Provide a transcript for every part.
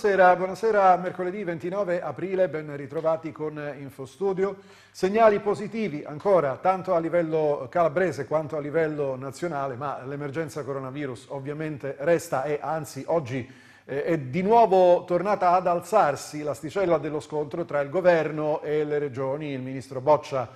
Buonasera, buonasera, mercoledì 29 aprile, ben ritrovati con InfoStudio. Segnali positivi ancora tanto a livello calabrese quanto a livello nazionale, ma l'emergenza coronavirus ovviamente resta e anzi oggi eh, è di nuovo tornata ad alzarsi l'asticella dello scontro tra il governo e le regioni. Il ministro Boccia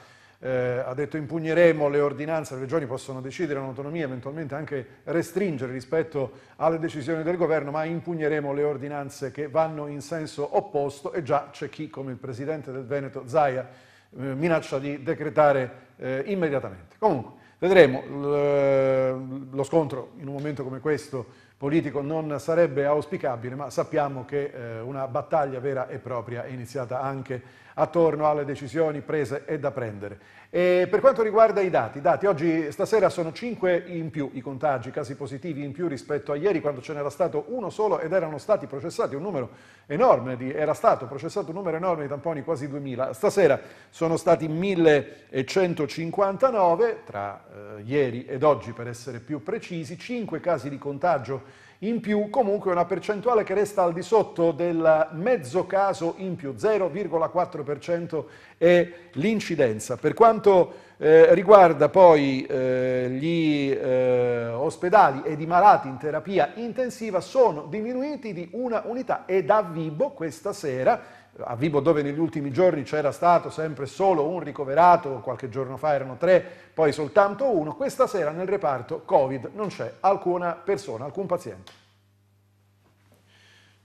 eh, ha detto impugneremo le ordinanze, le regioni possono decidere in autonomia, eventualmente anche restringere rispetto alle decisioni del governo, ma impugneremo le ordinanze che vanno in senso opposto e già c'è chi, come il presidente del Veneto, Zaia, eh, minaccia di decretare eh, immediatamente. Comunque, vedremo, lo scontro in un momento come questo politico non sarebbe auspicabile, ma sappiamo che eh, una battaglia vera e propria è iniziata anche attorno alle decisioni prese e da prendere. E per quanto riguarda i dati, dati oggi stasera sono 5 in più i contagi, casi positivi in più rispetto a ieri quando ce n'era stato uno solo ed erano stati processati un numero enorme, di, era stato processato un numero enorme di tamponi, quasi 2000. Stasera sono stati 1159, tra eh, ieri ed oggi per essere più precisi, 5 casi di contagio in più, comunque una percentuale che resta al di sotto del mezzo caso in più, 0,4% è l'incidenza. Per quanto quanto eh, riguarda poi eh, gli eh, ospedali ed i malati in terapia intensiva sono diminuiti di una unità ed a Vibo questa sera a Vibo dove negli ultimi giorni c'era stato sempre solo un ricoverato, qualche giorno fa erano tre, poi soltanto uno, questa sera nel reparto Covid non c'è alcuna persona, alcun paziente.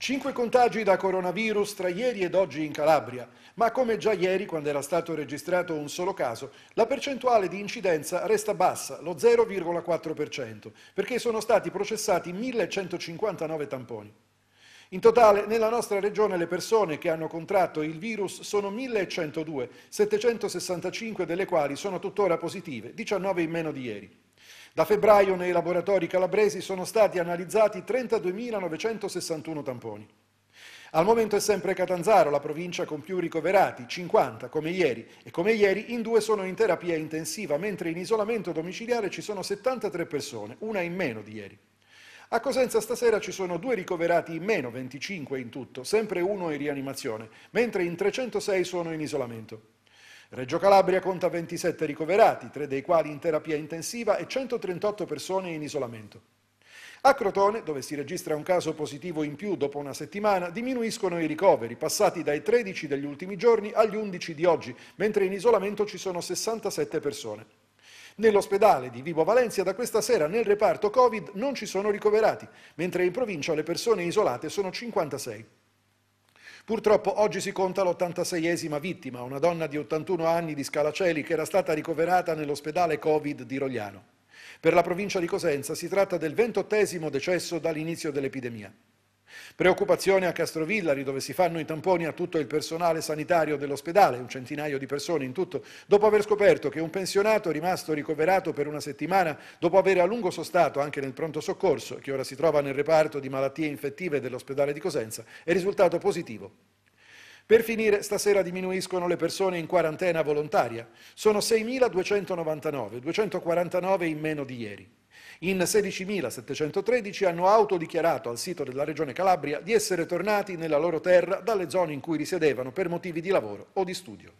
Cinque contagi da coronavirus tra ieri ed oggi in Calabria, ma come già ieri quando era stato registrato un solo caso, la percentuale di incidenza resta bassa, lo 0,4%, perché sono stati processati 1159 tamponi. In totale, nella nostra regione le persone che hanno contratto il virus sono 1102, 765 delle quali sono tuttora positive, 19 in meno di ieri. Da febbraio nei laboratori calabresi sono stati analizzati 32.961 tamponi. Al momento è sempre Catanzaro la provincia con più ricoverati, 50 come ieri, e come ieri in due sono in terapia intensiva, mentre in isolamento domiciliare ci sono 73 persone, una in meno di ieri. A Cosenza stasera ci sono due ricoverati in meno, 25 in tutto, sempre uno in rianimazione, mentre in 306 sono in isolamento. Reggio Calabria conta 27 ricoverati, tre dei quali in terapia intensiva e 138 persone in isolamento. A Crotone, dove si registra un caso positivo in più dopo una settimana, diminuiscono i ricoveri, passati dai 13 degli ultimi giorni agli 11 di oggi, mentre in isolamento ci sono 67 persone. Nell'ospedale di Vibo Valencia da questa sera nel reparto Covid non ci sono ricoverati, mentre in provincia le persone isolate sono 56. Purtroppo oggi si conta l'86esima vittima, una donna di 81 anni di Scalaceli che era stata ricoverata nell'ospedale Covid di Rogliano. Per la provincia di Cosenza si tratta del ventottesimo decesso dall'inizio dell'epidemia. Preoccupazione a Castrovillari dove si fanno i tamponi a tutto il personale sanitario dell'ospedale, un centinaio di persone in tutto, dopo aver scoperto che un pensionato rimasto ricoverato per una settimana dopo aver a lungo sostato anche nel pronto soccorso, che ora si trova nel reparto di malattie infettive dell'ospedale di Cosenza, è risultato positivo. Per finire, stasera diminuiscono le persone in quarantena volontaria. Sono 6.299, 249 in meno di ieri. In 16.713 hanno autodichiarato al sito della Regione Calabria di essere tornati nella loro terra dalle zone in cui risiedevano per motivi di lavoro o di studio.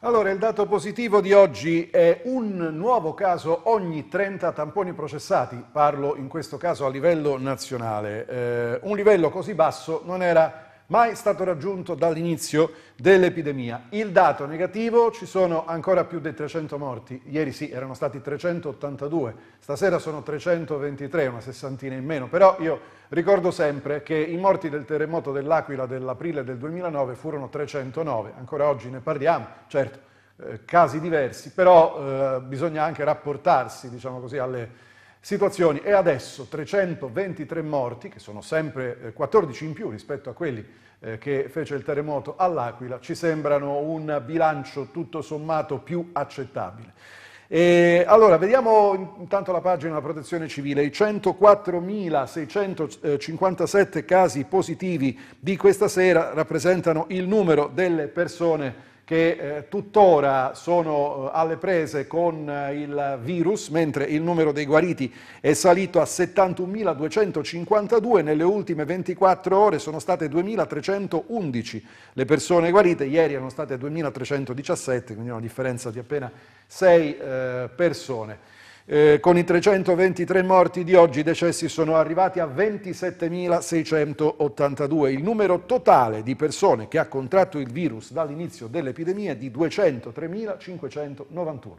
Allora, il dato positivo di oggi è un nuovo caso ogni 30 tamponi processati, parlo in questo caso a livello nazionale. Eh, un livello così basso non era mai stato raggiunto dall'inizio dell'epidemia. Il dato negativo, ci sono ancora più di 300 morti, ieri sì erano stati 382, stasera sono 323, una sessantina in meno, però io ricordo sempre che i morti del terremoto dell'Aquila dell'aprile del 2009 furono 309, ancora oggi ne parliamo, certo, eh, casi diversi, però eh, bisogna anche rapportarsi diciamo così, alle situazioni. E adesso 323 morti, che sono sempre 14 eh, in più rispetto a quelli eh, che fece il terremoto all'Aquila, ci sembrano un bilancio tutto sommato più accettabile. E allora, vediamo intanto la pagina della protezione civile. I 104.657 casi positivi di questa sera rappresentano il numero delle persone che eh, tuttora sono eh, alle prese con eh, il virus, mentre il numero dei guariti è salito a 71.252, nelle ultime 24 ore sono state 2.311 le persone guarite, ieri erano state 2.317, quindi una differenza di appena 6 eh, persone. Eh, con i 323 morti di oggi i decessi sono arrivati a 27.682. Il numero totale di persone che ha contratto il virus dall'inizio dell'epidemia è di 203.591.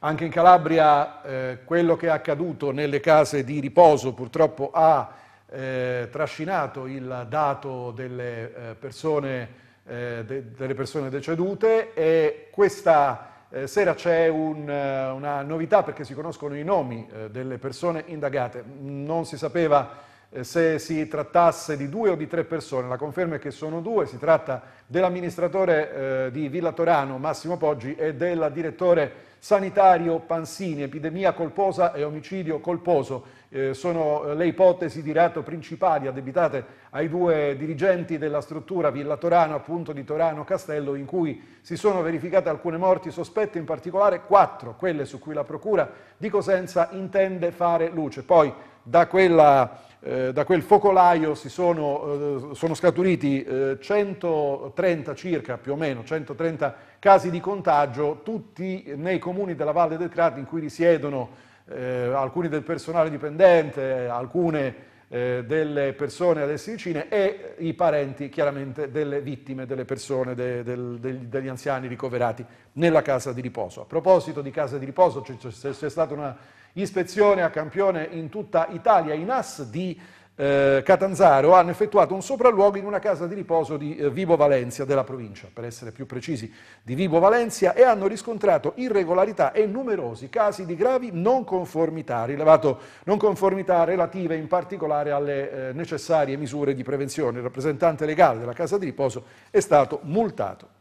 Anche in Calabria eh, quello che è accaduto nelle case di riposo purtroppo ha eh, trascinato il dato delle eh, persone, eh, de, delle persone decedute e questa eh, sera c'è un, eh, una novità perché si conoscono i nomi eh, delle persone indagate. Non si sapeva eh, se si trattasse di due o di tre persone, la conferma è che sono due, si tratta dell'amministratore eh, di Villa Torano Massimo Poggi e del direttore sanitario Pansini, epidemia colposa e omicidio colposo. Eh, sono eh, le ipotesi di reato principali addebitate ai due dirigenti della struttura Villa Torano, appunto di Torano Castello, in cui si sono verificate alcune morti sospette, in particolare quattro, quelle su cui la Procura di Cosenza intende fare luce. Poi da quella eh, da quel focolaio sono, eh, sono, scaturiti eh, 130 circa, più o meno, 130 casi di contagio, tutti nei comuni della Valle del Crati in cui risiedono eh, alcuni del personale dipendente, alcune eh, delle persone ad essi vicine e i parenti chiaramente delle vittime, delle persone, de, de, de, degli anziani ricoverati nella casa di riposo. A proposito di casa di riposo, c'è, c'è, c'è stata una Ispezione a campione in tutta Italia, i NAS di eh, Catanzaro hanno effettuato un sopralluogo in una casa di riposo di eh, Vibo Valencia della provincia, per essere più precisi, di Vibo Valencia e hanno riscontrato irregolarità e numerosi casi di gravi non conformità, rilevato non conformità relative in particolare alle eh, necessarie misure di prevenzione. Il rappresentante legale della casa di riposo è stato multato.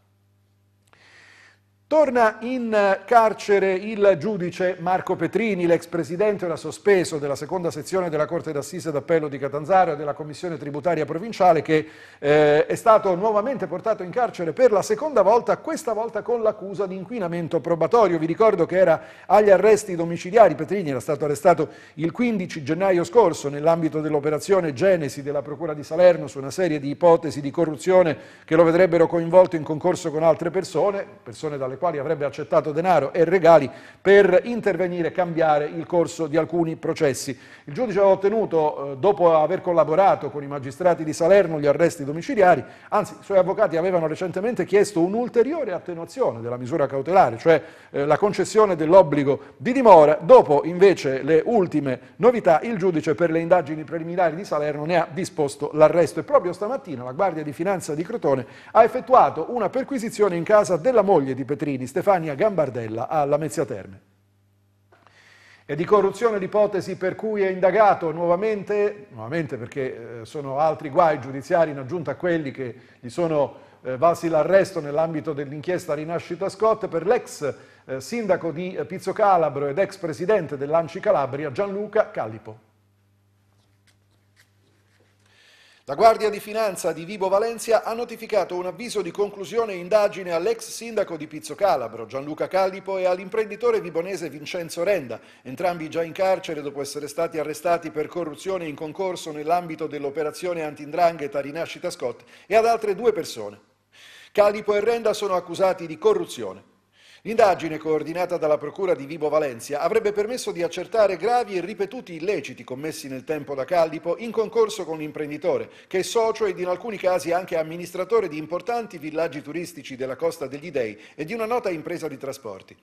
Torna in carcere il giudice Marco Petrini, l'ex presidente era sospeso della seconda sezione della Corte d'Assise d'Appello di Catanzaro e della Commissione Tributaria Provinciale che eh, è stato nuovamente portato in carcere per la seconda volta, questa volta con l'accusa di inquinamento probatorio. Vi ricordo che era agli arresti domiciliari, Petrini era stato arrestato il 15 gennaio scorso nell'ambito dell'operazione Genesi della Procura di Salerno su una serie di ipotesi di corruzione che lo vedrebbero coinvolto in concorso con altre persone, persone dalle quali avrebbe accettato denaro e regali per intervenire e cambiare il corso di alcuni processi. Il giudice ha ottenuto, eh, dopo aver collaborato con i magistrati di Salerno, gli arresti domiciliari, anzi i suoi avvocati avevano recentemente chiesto un'ulteriore attenuazione della misura cautelare, cioè eh, la concessione dell'obbligo di dimora, dopo invece le ultime novità il giudice per le indagini preliminari di Salerno ne ha disposto l'arresto e proprio stamattina la Guardia di Finanza di Crotone ha effettuato una perquisizione in casa della moglie di Petrini Pellegrini, Stefania Gambardella alla Mezzia Terme. E di corruzione l'ipotesi per cui è indagato nuovamente, nuovamente perché eh, sono altri guai giudiziari in aggiunta a quelli che gli sono eh, valsi l'arresto nell'ambito dell'inchiesta Rinascita Scott, per l'ex eh, sindaco di Pizzo Calabro ed ex presidente dell'Anci Calabria Gianluca Callipo. La Guardia di Finanza di Vibo Valencia ha notificato un avviso di conclusione indagine all'ex sindaco di Pizzo Calabro, Gianluca Callipo, e all'imprenditore vibonese Vincenzo Renda, entrambi già in carcere dopo essere stati arrestati per corruzione in concorso nell'ambito dell'operazione antindrangheta Rinascita Scott e ad altre due persone. Calipo e Renda sono accusati di corruzione. L'indagine, coordinata dalla Procura di Vibo Valencia, avrebbe permesso di accertare gravi e ripetuti illeciti commessi nel tempo da Callipo in concorso con l'imprenditore, che è socio ed in alcuni casi anche amministratore di importanti villaggi turistici della Costa degli Dei e di una nota impresa di trasporti.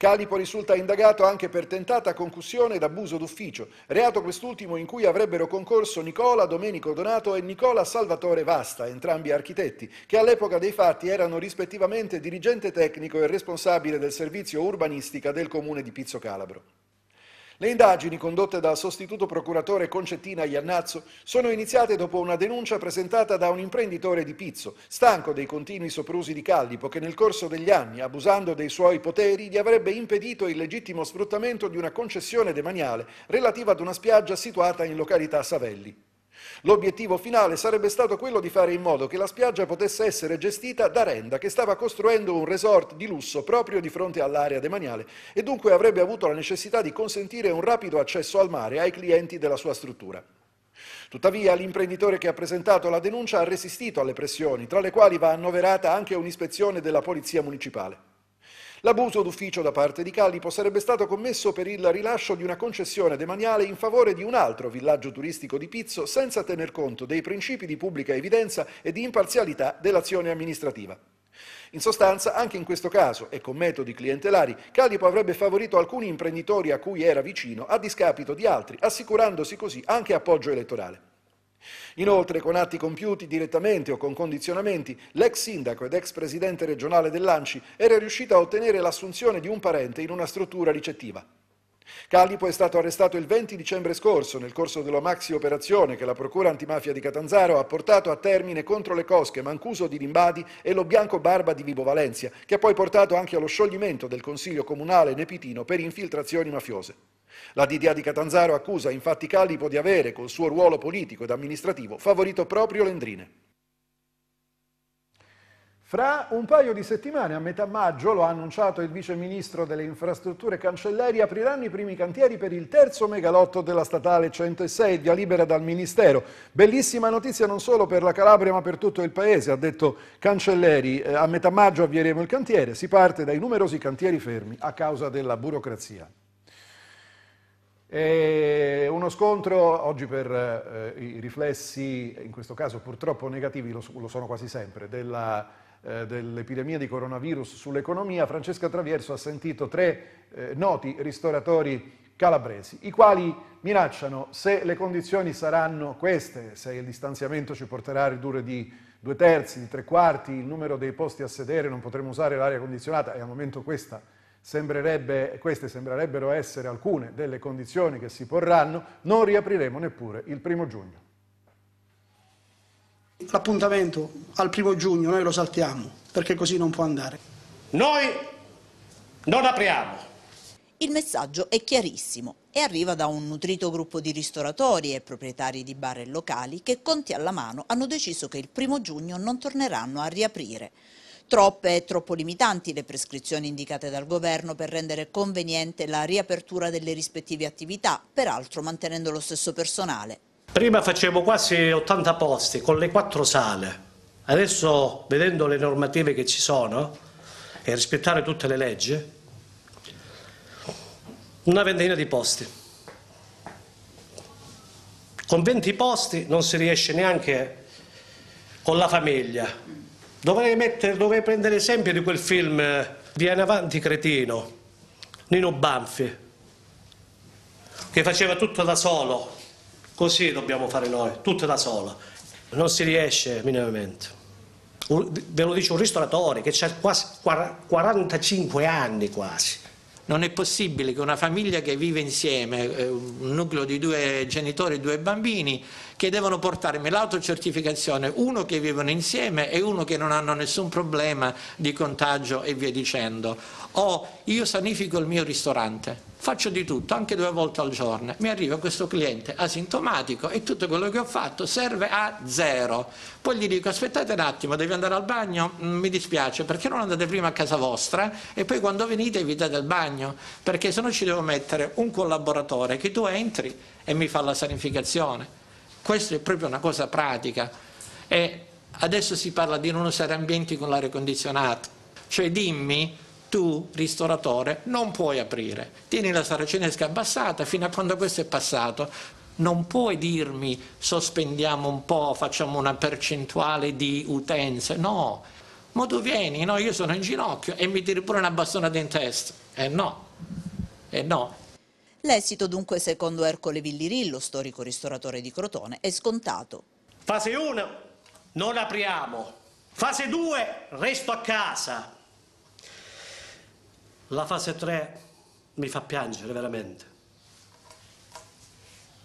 Calipo risulta indagato anche per tentata concussione ed abuso d'ufficio, reato quest'ultimo in cui avrebbero concorso Nicola Domenico Donato e Nicola Salvatore Vasta, entrambi architetti, che all'epoca dei fatti erano rispettivamente dirigente tecnico e responsabile del servizio urbanistica del comune di Pizzo Calabro. Le indagini condotte dal sostituto procuratore Concettina Iannazzo sono iniziate dopo una denuncia presentata da un imprenditore di Pizzo, stanco dei continui soprusi di Callipo che nel corso degli anni, abusando dei suoi poteri, gli avrebbe impedito il legittimo sfruttamento di una concessione demaniale relativa ad una spiaggia situata in località Savelli. L'obiettivo finale sarebbe stato quello di fare in modo che la spiaggia potesse essere gestita da Renda, che stava costruendo un resort di lusso proprio di fronte all'area demaniale e dunque avrebbe avuto la necessità di consentire un rapido accesso al mare ai clienti della sua struttura. Tuttavia l'imprenditore che ha presentato la denuncia ha resistito alle pressioni, tra le quali va annoverata anche un'ispezione della Polizia Municipale. L'abuso d'ufficio da parte di Calipo sarebbe stato commesso per il rilascio di una concessione demaniale in favore di un altro villaggio turistico di Pizzo senza tener conto dei principi di pubblica evidenza e di imparzialità dell'azione amministrativa. In sostanza, anche in questo caso e con metodi clientelari, Calipo avrebbe favorito alcuni imprenditori a cui era vicino a discapito di altri, assicurandosi così anche appoggio elettorale. Inoltre, con atti compiuti direttamente o con condizionamenti, l'ex sindaco ed ex presidente regionale dell'ANCI era riuscito a ottenere l'assunzione di un parente in una struttura ricettiva. Calipo è stato arrestato il 20 dicembre scorso nel corso della maxi operazione che la Procura antimafia di Catanzaro ha portato a termine contro le cosche Mancuso di Limbadi e lo Bianco Barba di Vibo Valencia, che ha poi portato anche allo scioglimento del Consiglio Comunale Nepitino per infiltrazioni mafiose. La DDA di Catanzaro accusa infatti Calipo di avere, col suo ruolo politico ed amministrativo, favorito proprio Lendrine. Fra un paio di settimane, a metà maggio, lo ha annunciato il vice ministro delle infrastrutture Cancelleri, apriranno i primi cantieri per il terzo megalotto della statale 106, via libera dal ministero. Bellissima notizia non solo per la Calabria ma per tutto il paese, ha detto Cancelleri. Eh, a metà maggio avvieremo il cantiere, si parte dai numerosi cantieri fermi a causa della burocrazia. E eh, uno scontro oggi per eh, i riflessi, in questo caso purtroppo negativi, lo, lo sono quasi sempre, della eh, dell'epidemia di coronavirus sull'economia, Francesca Traverso ha sentito tre eh, noti ristoratori calabresi, i quali minacciano se le condizioni saranno queste, se il distanziamento ci porterà a ridurre di due terzi, di tre quarti il numero dei posti a sedere, non potremo usare l'aria condizionata e al momento questa Sembrerebbe, queste sembrerebbero essere alcune delle condizioni che si porranno, non riapriremo neppure il primo giugno. L'appuntamento al primo giugno noi lo saltiamo perché così non può andare. Noi non apriamo. Il messaggio è chiarissimo e arriva da un nutrito gruppo di ristoratori e proprietari di bar e locali che conti alla mano hanno deciso che il primo giugno non torneranno a riaprire. Troppe e troppo limitanti le prescrizioni indicate dal governo per rendere conveniente la riapertura delle rispettive attività, peraltro mantenendo lo stesso personale. Prima facevo quasi 80 posti con le quattro sale. Adesso, vedendo le normative che ci sono e rispettare tutte le leggi, una ventina di posti. Con 20 posti non si riesce neanche con la famiglia. Dovrei, mettere, dovrei prendere esempio di quel film Viene avanti cretino, Nino Banfi, che faceva tutto da solo, Così dobbiamo fare noi, tutte da sola. Non si riesce minimamente. Un, ve lo dice un ristoratore che ha quasi 45 anni quasi. Non è possibile che una famiglia che vive insieme, eh, un nucleo di due genitori e due bambini, che devono portarmi l'autocertificazione, uno che vivono insieme e uno che non hanno nessun problema di contagio e via dicendo. O io sanifico il mio ristorante, faccio di tutto, anche due volte al giorno. Mi arriva questo cliente asintomatico e tutto quello che ho fatto serve a zero. Poi gli dico aspettate un attimo, devi andare al bagno? Mm, mi dispiace, perché non andate prima a casa vostra e poi quando venite evitate il bagno? Perché se no ci devo mettere un collaboratore che tu entri e mi fa la sanificazione. Questa è proprio una cosa pratica. E adesso si parla di non usare ambienti con l'aria condizionata. Cioè dimmi, tu, ristoratore, non puoi aprire. Tieni la saracinesca abbassata fino a quando questo è passato. Non puoi dirmi sospendiamo un po', facciamo una percentuale di utenze. No, ma tu vieni, no, io sono in ginocchio e mi tiri pure una bastonata in testa. Eh no, eh no. L'esito dunque secondo Ercole Villirillo, storico ristoratore di Crotone, è scontato. Fase 1, non apriamo. Fase 2, resto a casa. La fase 3 mi fa piangere veramente.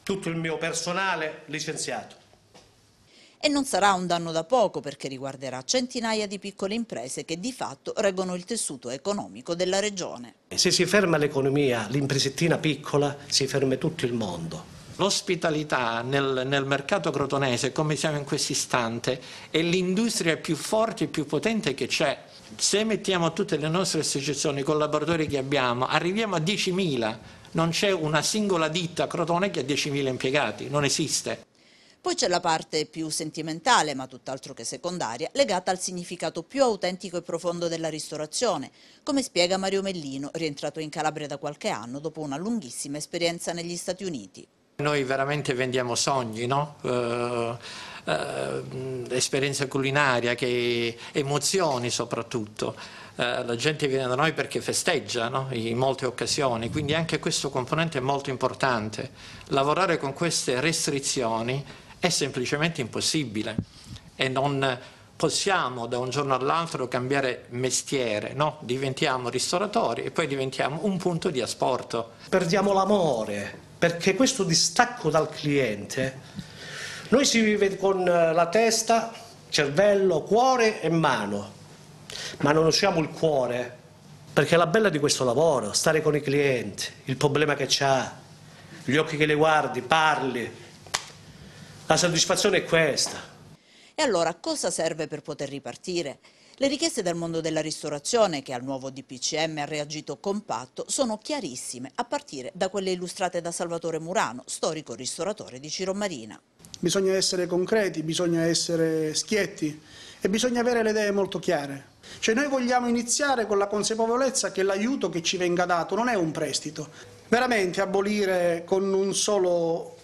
Tutto il mio personale licenziato. E non sarà un danno da poco perché riguarderà centinaia di piccole imprese che di fatto reggono il tessuto economico della regione. Se si ferma l'economia, l'impresettina piccola, si ferma tutto il mondo. L'ospitalità nel, nel, mercato crotonese, come siamo in questo istante, è l'industria più forte e più potente che c'è. Se mettiamo tutte le nostre associazioni, i collaboratori che abbiamo, arriviamo a 10.000. Non c'è una singola ditta crotone che ha 10.000 impiegati, non esiste. Poi c'è la parte più sentimentale, ma tutt'altro che secondaria, legata al significato più autentico e profondo della ristorazione, come spiega Mario Mellino, rientrato in Calabria da qualche anno dopo una lunghissima esperienza negli Stati Uniti. Noi veramente vendiamo sogni, no? Uh, eh, uh, eh, esperienza culinaria, che, emozioni soprattutto. Uh, la gente viene da noi perché festeggia no? in molte occasioni, quindi anche questo componente è molto importante. Lavorare con queste restrizioni è semplicemente impossibile e non possiamo da un giorno all'altro cambiare mestiere, no? diventiamo ristoratori e poi diventiamo un punto di asporto. Perdiamo l'amore, perché questo distacco dal cliente, noi si vive con eh, la testa, cervello, cuore e mano, ma non usiamo il cuore, perché è la bella di questo lavoro, stare con i clienti, il problema che c'ha, gli occhi che li guardi, parli, la soddisfazione è questa. E allora cosa serve per poter ripartire? Le richieste dal mondo della ristorazione, che al nuovo DPCM ha reagito compatto, sono chiarissime, a partire da quelle illustrate da Salvatore Murano, storico ristoratore di Ciromarina. Bisogna essere concreti, bisogna essere schietti e bisogna avere le idee molto chiare. Cioè noi vogliamo iniziare con la consapevolezza che l'aiuto che ci venga dato non è un prestito. Veramente abolire con un solo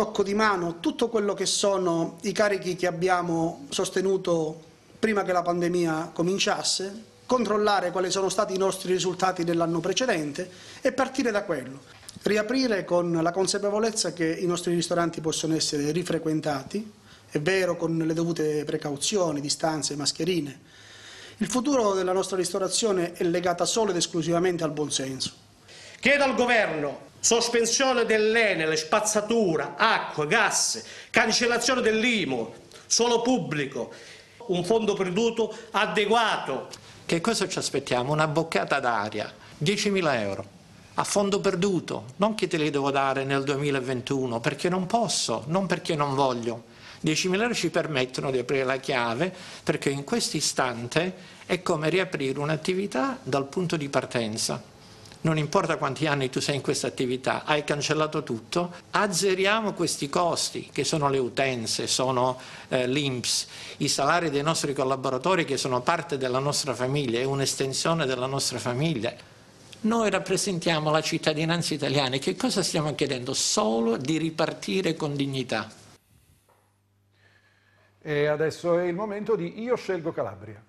tocco di mano, tutto quello che sono i carichi che abbiamo sostenuto prima che la pandemia cominciasse, controllare quali sono stati i nostri risultati dell'anno precedente e partire da quello. Riaprire con la consapevolezza che i nostri ristoranti possono essere rifrequentati, è vero con le dovute precauzioni, distanze, mascherine. Il futuro della nostra ristorazione è legato solo ed esclusivamente al buonsenso. Chiedo al Governo sospensione dell'Enel, spazzatura, acqua, gas, cancellazione dell'IMU, suolo pubblico, un fondo perduto adeguato. Che cosa ci aspettiamo? Una boccata d'aria, 10.000 euro a fondo perduto, non che te li devo dare nel 2021 perché non posso, non perché non voglio. 10.000 euro ci permettono di aprire la chiave perché in questo istante è come riaprire un'attività dal punto di partenza non importa quanti anni tu sei in questa attività, hai cancellato tutto, azzeriamo questi costi che sono le utenze, sono eh, l'INPS, i salari dei nostri collaboratori che sono parte della nostra famiglia, è un'estensione della nostra famiglia. Noi rappresentiamo la cittadinanza italiana e che cosa stiamo chiedendo? Solo di ripartire con dignità. E adesso è il momento di Io scelgo Calabria.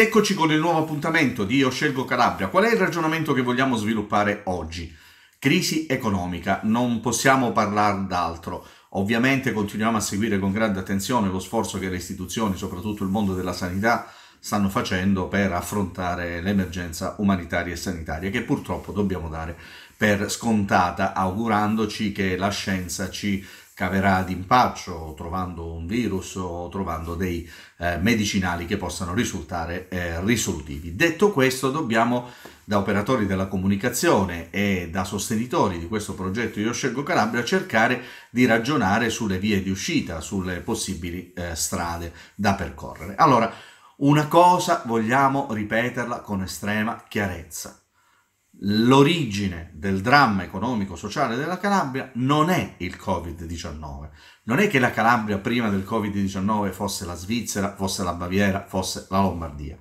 Ed eccoci con il nuovo appuntamento di Io Scelgo Calabria. Qual è il ragionamento che vogliamo sviluppare oggi? Crisi economica, non possiamo parlare d'altro. Ovviamente continuiamo a seguire con grande attenzione lo sforzo che le istituzioni, soprattutto il mondo della sanità, stanno facendo per affrontare l'emergenza umanitaria e sanitaria che purtroppo dobbiamo dare per scontata, augurandoci che la scienza ci caverà d'impaccio trovando un virus o trovando dei eh, medicinali che possano risultare eh, risolutivi. Detto questo, dobbiamo da operatori della comunicazione e da sostenitori di questo progetto Io scelgo Calabria cercare di ragionare sulle vie di uscita, sulle possibili eh, strade da percorrere. Allora, una cosa vogliamo ripeterla con estrema chiarezza l'origine del dramma economico-sociale della Calabria non è il Covid-19. Non è che la Calabria prima del Covid-19 fosse la Svizzera, fosse la Baviera, fosse la Lombardia.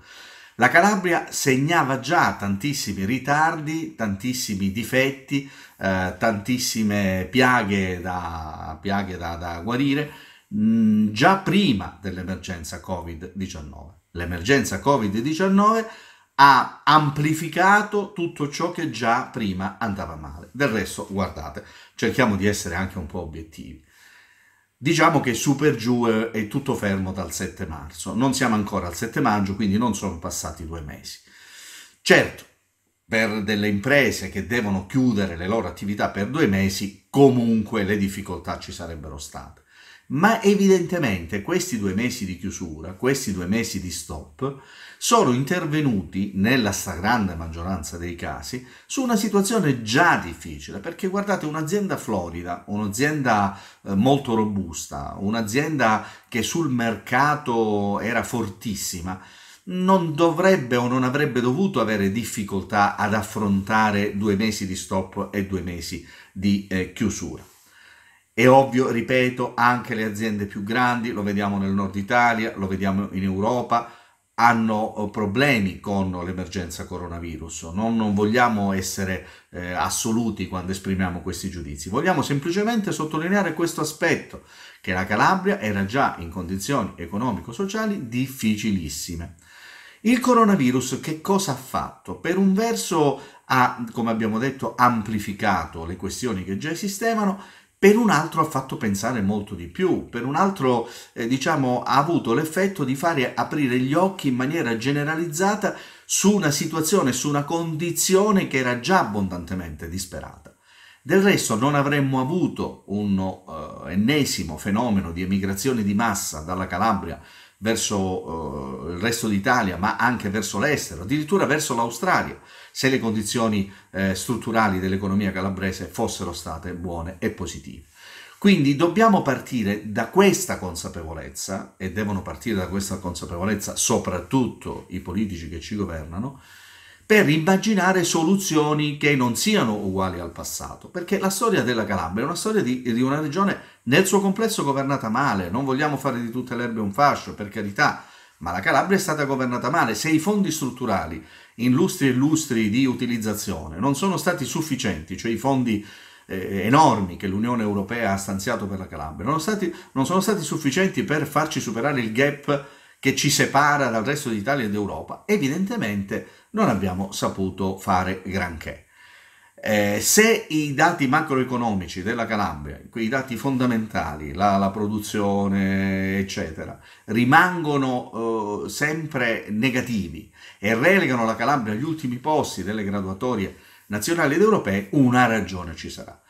La Calabria segnava già tantissimi ritardi, tantissimi difetti, eh, tantissime piaghe da, piaghe da, da guarire, mm, già prima dell'emergenza Covid-19. L'emergenza Covid-19 ha amplificato tutto ciò che già prima andava male. Del resto, guardate, cerchiamo di essere anche un po' obiettivi. Diciamo che Super Jewel è tutto fermo dal 7 marzo, non siamo ancora al 7 maggio, quindi non sono passati due mesi. Certo, per delle imprese che devono chiudere le loro attività per due mesi, comunque le difficoltà ci sarebbero state ma evidentemente questi due mesi di chiusura, questi due mesi di stop, sono intervenuti, nella stragrande maggioranza dei casi, su una situazione già difficile, perché guardate un'azienda florida, un'azienda eh, molto robusta, un'azienda che sul mercato era fortissima, non dovrebbe o non avrebbe dovuto avere difficoltà ad affrontare due mesi di stop e due mesi di eh, chiusura. È ovvio, ripeto, anche le aziende più grandi, lo vediamo nel nord Italia, lo vediamo in Europa, hanno eh, problemi con l'emergenza coronavirus. Non, non vogliamo essere eh, assoluti quando esprimiamo questi giudizi, vogliamo semplicemente sottolineare questo aspetto, che la Calabria era già in condizioni economico-sociali difficilissime. Il coronavirus che cosa ha fatto? Per un verso ha, come abbiamo detto, amplificato le questioni che già esistevano, per un altro ha fatto pensare molto di più, per un altro eh, diciamo, ha avuto l'effetto di fare aprire gli occhi in maniera generalizzata su una situazione, su una condizione che era già abbondantemente disperata. Del resto non avremmo avuto un uh, ennesimo fenomeno di emigrazione di massa dalla Calabria verso eh, il resto d'Italia, ma anche verso l'estero, addirittura verso l'Australia, se le condizioni eh, strutturali dell'economia calabrese fossero state buone e positive. Quindi dobbiamo partire da questa consapevolezza, e devono partire da questa consapevolezza soprattutto i politici che ci governano, per immaginare soluzioni che non siano uguali al passato, perché la storia della Calabria è una storia di, di una regione nel suo complesso governata male, non vogliamo fare di tutte le erbe un fascio, per carità, ma la Calabria è stata governata male, se i fondi strutturali in lustri e lustri di utilizzazione non sono stati sufficienti, cioè i fondi eh, enormi che l'Unione Europea ha stanziato per la Calabria, non, stati, non sono stati sufficienti per farci superare il gap che ci separa dal resto d'Italia e d'Europa, evidentemente non abbiamo saputo fare granché. Eh, se i dati macroeconomici della Calabria, quei dati fondamentali, la, la produzione, eccetera, rimangono eh, sempre negativi e relegano la Calabria agli ultimi posti delle graduatorie nazionali ed europee, una ragione ci sarà.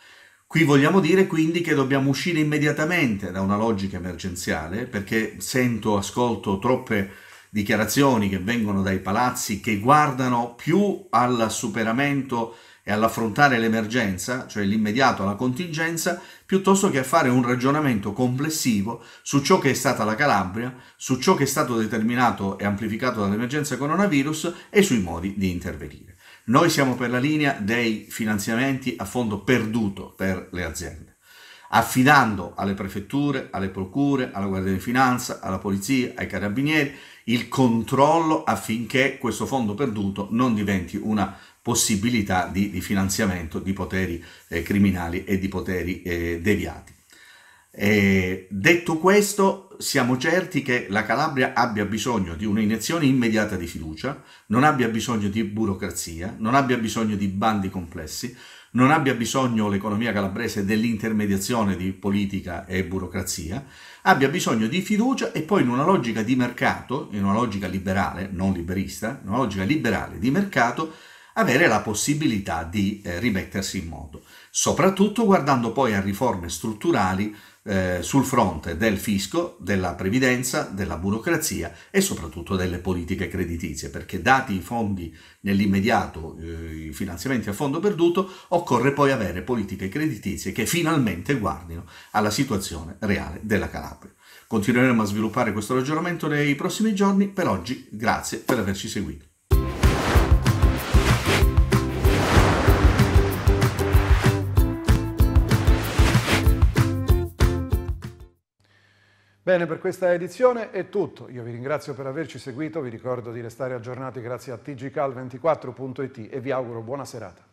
Qui vogliamo dire quindi che dobbiamo uscire immediatamente da una logica emergenziale, perché sento, ascolto troppe dichiarazioni che vengono dai palazzi che guardano più al superamento e all'affrontare l'emergenza, cioè l'immediato, alla contingenza, piuttosto che a fare un ragionamento complessivo su ciò che è stata la Calabria, su ciò che è stato determinato e amplificato dall'emergenza coronavirus e sui modi di intervenire. Noi siamo per la linea dei finanziamenti a fondo perduto per le aziende, affidando alle prefetture, alle procure, alla Guardia di Finanza, alla Polizia, ai Carabinieri il controllo affinché questo fondo perduto non diventi una possibilità di, di finanziamento di poteri eh, criminali e di poteri eh, deviati. Eh, detto questo, siamo certi che la Calabria abbia bisogno di un'iniezione immediata di fiducia, non abbia bisogno di burocrazia, non abbia bisogno di bandi complessi, non abbia bisogno l'economia calabrese dell'intermediazione di politica e burocrazia, abbia bisogno di fiducia e poi in una logica di mercato, in una logica liberale, non liberista, in una logica liberale di mercato, avere la possibilità di eh, rimettersi in moto, soprattutto guardando poi a riforme strutturali eh, sul fronte del fisco, della previdenza, della burocrazia e soprattutto delle politiche creditizie, perché dati i fondi nell'immediato, eh, i finanziamenti a fondo perduto, occorre poi avere politiche creditizie che finalmente guardino alla situazione reale della Calabria. Continueremo a sviluppare questo ragionamento nei prossimi giorni, per oggi grazie per averci seguito. Bene, per questa edizione è tutto. Io vi ringrazio per averci seguito, vi ricordo di restare aggiornati grazie a tgcal24.it e vi auguro buona serata.